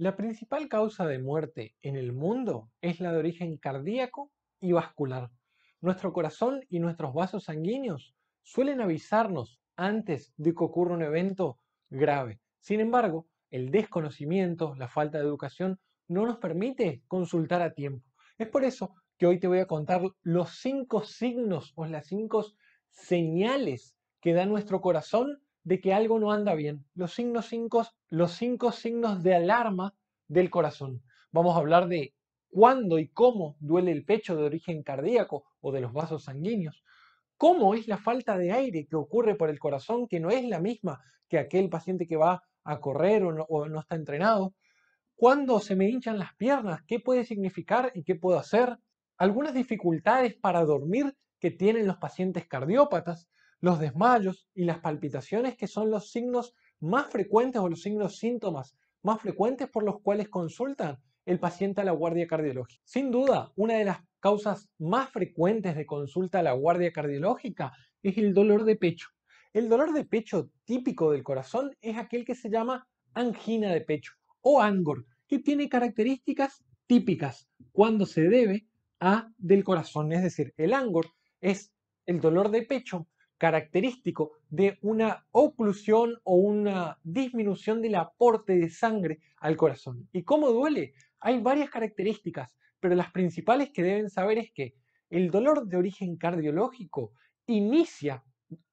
La principal causa de muerte en el mundo es la de origen cardíaco y vascular. Nuestro corazón y nuestros vasos sanguíneos suelen avisarnos antes de que ocurra un evento grave. Sin embargo, el desconocimiento, la falta de educación, no nos permite consultar a tiempo. Es por eso que hoy te voy a contar los cinco signos o las cinco señales que da nuestro corazón de que algo no anda bien. Los signos los cinco signos de alarma del corazón. Vamos a hablar de cuándo y cómo duele el pecho de origen cardíaco o de los vasos sanguíneos. ¿Cómo es la falta de aire que ocurre por el corazón, que no es la misma que aquel paciente que va a correr o no, está entrenado? ¿Cuándo se me hinchan las piernas? ¿Qué puede significar y qué puedo hacer? Algunas dificultades para dormir que tienen los pacientes cardiópatas, los desmayos y las palpitaciones que son los signos más frecuentes o los signos síntomas más frecuentes por los cuales consultan el paciente a la guardia cardiológica. Sin duda, una de las causas más frecuentes de consulta a la guardia cardiológica es el dolor de pecho. El dolor de pecho típico del corazón es aquel que se llama angina de pecho o angor, que tiene características típicas cuando se debe a del corazón. Es decir, el angor es el dolor de pecho característico de una oclusión o una disminución del aporte de sangre al corazón. ¿Y cómo duele? Hay varias características, pero las principales que deben saber es que el dolor de origen cardiológico inicia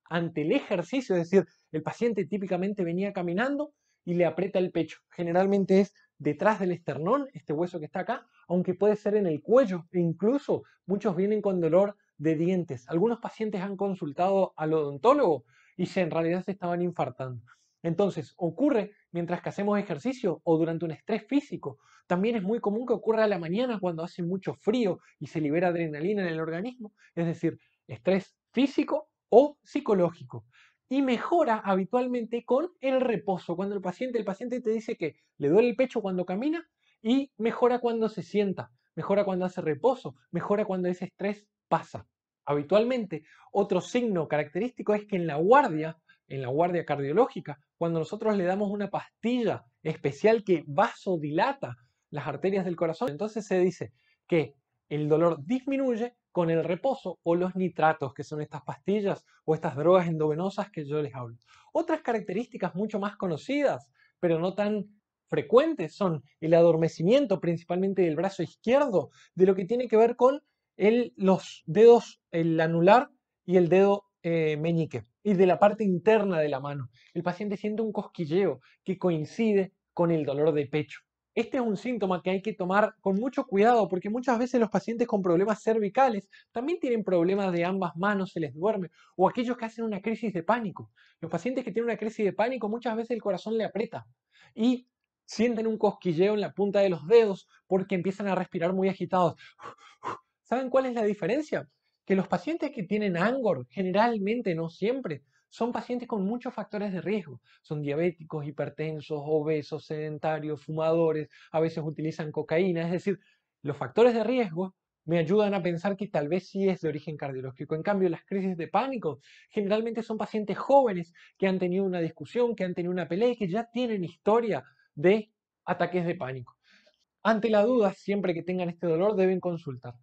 ante el ejercicio, es decir, el paciente típicamente venía caminando y le aprieta el pecho. Generalmente es detrás del esternón, este hueso que está acá, aunque puede ser en el cuello, e incluso muchos vienen con dolor de dientes. Algunos pacientes han consultado al odontólogo y se, en realidad se estaban infartando. Entonces, ocurre mientras que hacemos ejercicio o durante un estrés físico. También es muy común que ocurra a la mañana cuando hace mucho frío y se libera adrenalina en el organismo, es decir, estrés físico o psicológico. Y mejora habitualmente con el reposo. Cuando el paciente, el paciente te dice que le duele el pecho cuando camina y mejora cuando se sienta, mejora cuando hace reposo, mejora cuando ese estrés pasa. Habitualmente, otro signo característico es que en la guardia, en la guardia cardiológica, cuando nosotros le damos una pastilla especial que vasodilata las arterias del corazón, entonces se dice que el dolor disminuye con el reposo o los nitratos, que son estas pastillas o estas drogas endovenosas que yo les hablo. Otras características mucho más conocidas, pero no tan frecuentes, son el adormecimiento principalmente del brazo izquierdo, de lo que tiene que ver con el, los dedos, el anular y el dedo eh, meñique, y de la parte interna de la mano. El paciente siente un cosquilleo que coincide con el dolor de pecho. Este es un síntoma que hay que tomar con mucho cuidado porque muchas veces los pacientes con problemas cervicales también tienen problemas de ambas manos, se les duerme, o aquellos que hacen una crisis de pánico. Los pacientes que tienen una crisis de pánico muchas veces el corazón le aprieta y sienten un cosquilleo en la punta de los dedos porque empiezan a respirar muy agitados. ¿Saben cuál es la diferencia? Que los pacientes que tienen ANGOR, generalmente, no siempre, son pacientes con muchos factores de riesgo. Son diabéticos, hipertensos, obesos, sedentarios, fumadores, a veces utilizan cocaína. Es decir, los factores de riesgo me ayudan a pensar que tal vez sí es de origen cardiológico. En cambio, las crisis de pánico generalmente son pacientes jóvenes que han tenido una discusión, que han tenido una pelea y que ya tienen historia de ataques de pánico. Ante la duda, siempre que tengan este dolor deben consultar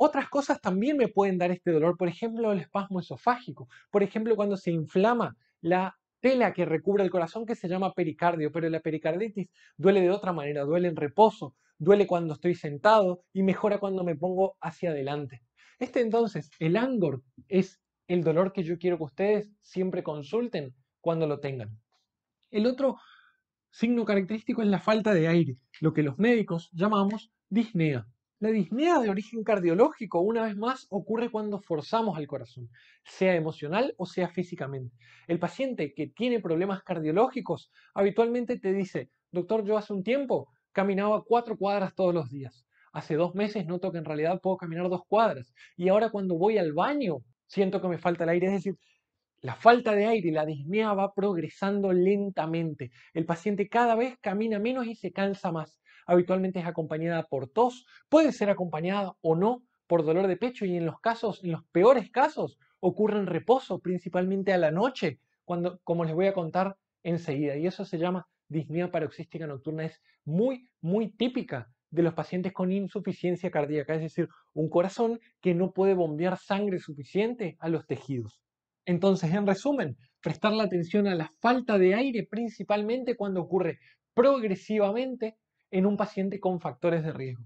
otras cosas también me pueden dar este dolor, por ejemplo, el espasmo esofágico, por ejemplo, cuando se inflama la tela que recubre el corazón que se llama pericardio, pero la pericarditis duele de otra manera, duele en reposo, duele cuando estoy sentado y mejora cuando me pongo hacia adelante. Este entonces, el angor, es el dolor que yo quiero que ustedes siempre consulten cuando lo tengan. El otro signo característico es la falta de aire, lo que los médicos llamamos disnea. La disnea de origen cardiológico, una vez más, ocurre cuando forzamos al corazón, sea emocional o sea físicamente. El paciente que tiene problemas cardiológicos habitualmente te dice, doctor, yo hace un tiempo caminaba cuatro cuadras todos los días. Hace dos meses noto que en realidad puedo caminar dos cuadras. Y ahora cuando voy al baño siento que me falta el aire. Es decir, la falta de aire y la disnea va progresando lentamente. El paciente cada vez camina menos y se cansa más habitualmente es acompañada por tos, puede ser acompañada o no por dolor de pecho y en los casos, en los peores casos, ocurre en reposo, principalmente a la noche, cuando, como les voy a contar enseguida. Y eso se llama disnea paroxística nocturna. Es muy, muy típica de los pacientes con insuficiencia cardíaca, es decir, un corazón que no puede bombear sangre suficiente a los tejidos. Entonces, en resumen, prestar la atención a la falta de aire, principalmente cuando ocurre progresivamente en un paciente con factores de riesgo.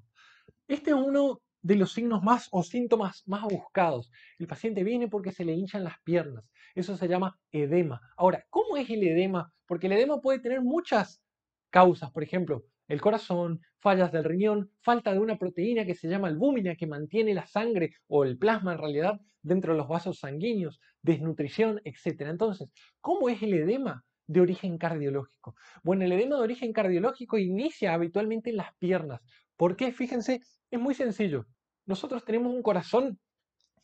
Este es uno de los signos más o síntomas más buscados. El paciente viene porque se le hinchan las piernas. Eso se llama edema. Ahora, ¿cómo es el edema? Porque el edema puede tener muchas causas. Por ejemplo, el corazón, fallas del riñón, falta de una proteína que se llama albúmina que mantiene la sangre o el plasma en realidad dentro de los vasos sanguíneos, desnutrición, etc. Entonces, ¿cómo es el edema? de origen cardiológico. Bueno, el edema de origen cardiológico inicia habitualmente en las piernas. ¿Por qué? Fíjense, es muy sencillo. Nosotros tenemos un corazón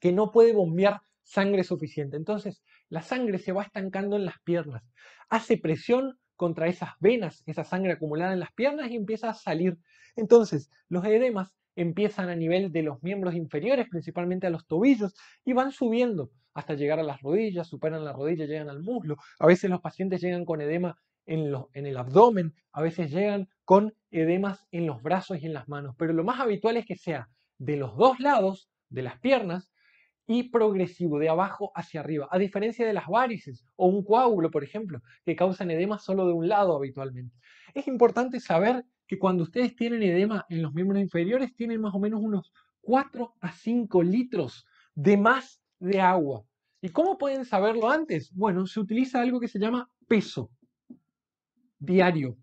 que no puede bombear sangre suficiente. Entonces, la sangre se va estancando en las piernas. Hace presión contra esas venas, esa sangre acumulada en las piernas y empieza a salir. Entonces, los edemas empiezan a nivel de los miembros inferiores, principalmente a los tobillos, y van subiendo hasta llegar a las rodillas, superan las rodillas, llegan al muslo. A veces los pacientes llegan con edema en, el abdomen, a veces llegan con edemas en los brazos y en las manos, pero lo más habitual es que sea de los dos lados de las piernas y progresivo, de abajo hacia arriba, a diferencia de las varices o un coágulo, por ejemplo, que causan edema solo de un lado habitualmente. Es importante saber que cuando ustedes tienen edema en los miembros inferiores, tienen más o menos unos 4 a 5 litros de más de agua ¿Y cómo pueden saberlo antes? Bueno, se utiliza algo que se llama peso diario.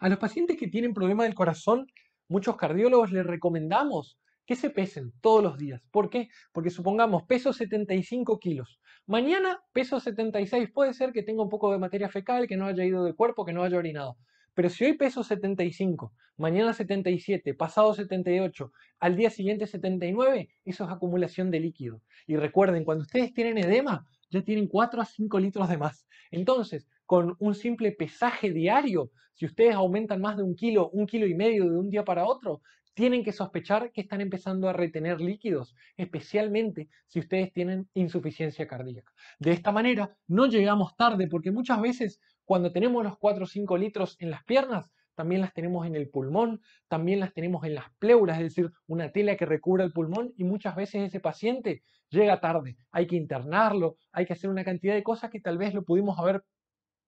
A los pacientes que tienen problemas del corazón, muchos cardiólogos les recomendamos que se pesen todos los días. ¿Por qué? Porque supongamos peso 75 kilos. Mañana peso 76. Puede ser que tenga un poco de materia fecal, que no haya ido de cuerpo, que no haya orinado. Pero si hoy peso 75, mañana 77, pasado 78, al día siguiente 79, eso es acumulación de líquido. Y recuerden, cuando ustedes tienen edema, ya tienen 4 a 5 litros de más. Entonces, con un simple pesaje diario, si ustedes aumentan más de un kilo, un kilo y medio de un día para otro, tienen que sospechar que están empezando a retener líquidos, especialmente si ustedes tienen insuficiencia cardíaca. De esta manera, no llegamos tarde porque muchas veces cuando tenemos los 4 o 5 litros en las piernas, también las tenemos en el pulmón, también las tenemos en las pleuras, es decir, una tela que recubre el pulmón y muchas veces ese paciente llega tarde, hay que internarlo, hay que hacer una cantidad de cosas que tal vez lo pudimos haber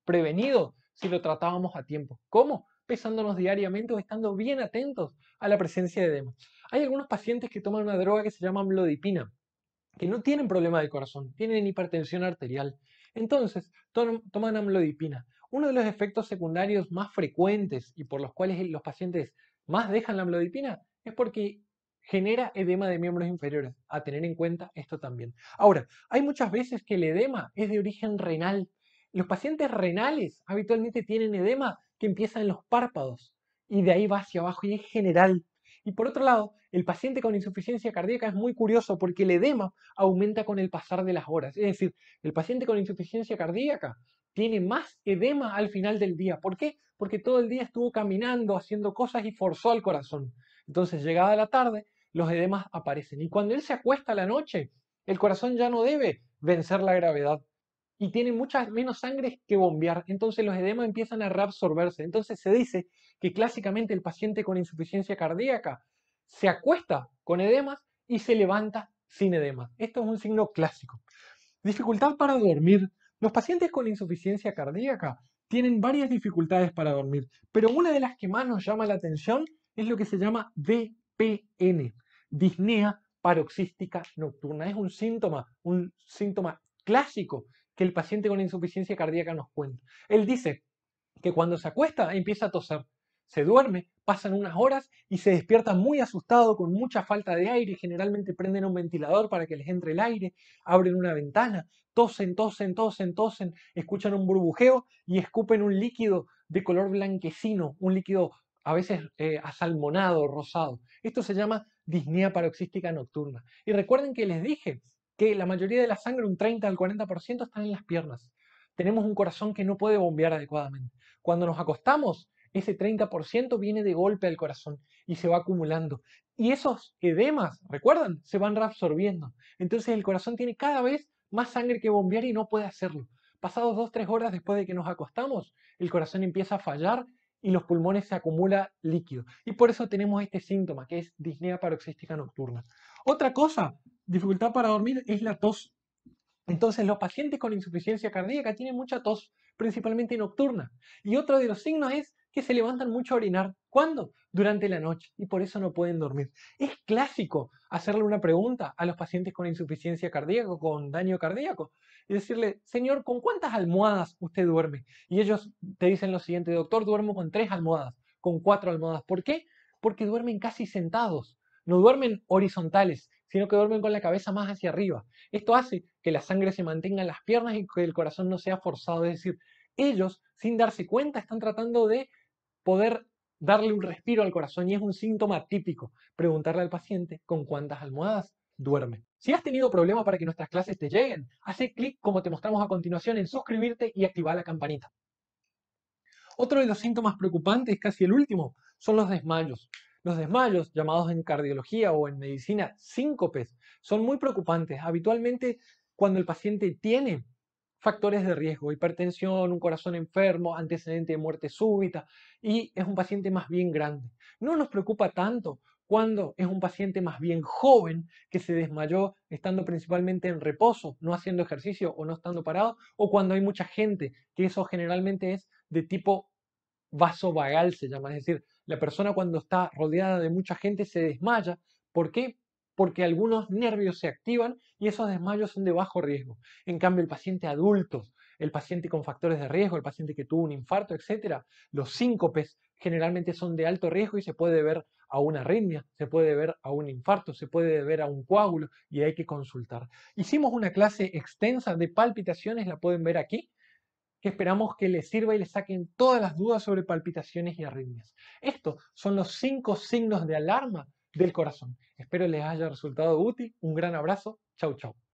prevenido si lo tratábamos a tiempo. ¿Cómo? Pesándonos diariamente o estando bien atentos a la presencia de edema. Hay algunos pacientes que toman una droga que se llama amlodipina, que no tienen problema de corazón, tienen hipertensión arterial, entonces, toman amlodipina. Uno de los efectos secundarios más frecuentes y por los cuales los pacientes más dejan la amlodipina es porque genera edema de miembros inferiores. A tener en cuenta esto también. Ahora, hay muchas veces que el edema es de origen renal. Los pacientes renales habitualmente tienen edema que empieza en los párpados y de ahí va hacia abajo y es general. Y por otro lado, el paciente con insuficiencia cardíaca es muy curioso porque el edema aumenta con el pasar de las horas. Es decir, el paciente con insuficiencia cardíaca tiene más edema al final del día. ¿Por qué? Porque todo el día estuvo caminando, haciendo cosas y forzó al corazón. Entonces, llegada la tarde, los edemas aparecen. Y cuando él se acuesta a la noche, el corazón ya no debe vencer la gravedad y tienen mucha menos sangre que bombear, entonces los edemas empiezan a reabsorberse. Entonces se dice que clásicamente el paciente con insuficiencia cardíaca se acuesta con edemas y se levanta sin edemas. Esto es un signo clásico. Dificultad para dormir. Los pacientes con insuficiencia cardíaca tienen varias dificultades para dormir, pero una de las que más nos llama la atención es lo que se llama DPN, disnea paroxística nocturna. Es un síntoma, un síntoma clásico que el paciente con insuficiencia cardíaca nos cuenta. Él dice que cuando se acuesta empieza a toser, se duerme, pasan unas horas y se despierta muy asustado, con mucha falta de aire. Generalmente prenden un ventilador para que les entre el aire, abren una ventana, tosen, tosen, tosen, tosen, escuchan un burbujeo y escupen un líquido de color blanquecino, un líquido a veces eh, asalmonado, rosado. Esto se llama disnea paroxística nocturna. Y recuerden que les dije que la mayoría de la sangre, un 30 al 40%, están en las piernas. Tenemos un corazón que no puede bombear adecuadamente. Cuando nos acostamos, ese 30% viene de golpe al corazón y se va acumulando. Y esos edemas, recuerdan, se van reabsorbiendo. Entonces el corazón tiene cada vez más sangre que bombear y no puede hacerlo. Pasados dos, tres horas después de que nos acostamos, el corazón empieza a fallar y los pulmones se acumula líquido. Y por eso tenemos este síntoma que es disnea paroxística nocturna. Otra cosa, dificultad para dormir es la tos. Entonces los pacientes con insuficiencia cardíaca tienen mucha tos, principalmente nocturna. Y otro de los signos es que se levantan mucho a orinar. ¿Cuándo? Durante la noche y por eso no pueden dormir. Es clásico hacerle una pregunta a los pacientes con insuficiencia cardíaca, con daño cardíaco, y decirle, señor, ¿con cuántas almohadas usted duerme? Y ellos te dicen lo siguiente, doctor, duermo con tres almohadas, con cuatro almohadas. ¿Por qué? Porque duermen casi sentados, no duermen horizontales, sino que duermen con la cabeza más hacia arriba. Esto hace que la sangre se mantenga en las piernas y que el corazón no sea forzado, es decir, ellos, sin darse cuenta, están tratando de poder darle un respiro al corazón y es un síntoma típico preguntarle al paciente con cuántas almohadas duerme. Si has tenido problemas para que nuestras clases te lleguen, hace clic como te mostramos a continuación en suscribirte y activar la campanita. Otro de los síntomas preocupantes, casi el último, son los desmayos. Los desmayos, llamados en cardiología o en medicina síncopes, son muy preocupantes. Habitualmente, cuando el paciente tiene factores de riesgo, hipertensión, un corazón enfermo, antecedente de muerte súbita y es un paciente más bien grande. No nos preocupa tanto cuando es un paciente más bien joven que se desmayó estando principalmente en reposo, no haciendo ejercicio o no estando parado, o cuando hay mucha gente, que eso generalmente es de tipo vasovagal se llama, es decir, la persona cuando está rodeada de mucha gente se desmaya. ¿Por qué? porque algunos nervios se activan y esos desmayos son de bajo riesgo. En cambio, el paciente adulto, el paciente con factores de riesgo, el paciente que tuvo un infarto, etc. los síncopes generalmente son de alto riesgo y se puede ver a una arritmia, se puede ver a un infarto, se puede ver a un coágulo y hay que consultar. Hicimos una clase extensa de palpitaciones, la pueden ver aquí, que esperamos que les sirva y les saquen todas las dudas sobre palpitaciones y arritmias. Estos son los cinco signos de alarma del corazón. Espero les haya resultado útil. Un gran abrazo. Chau, chau.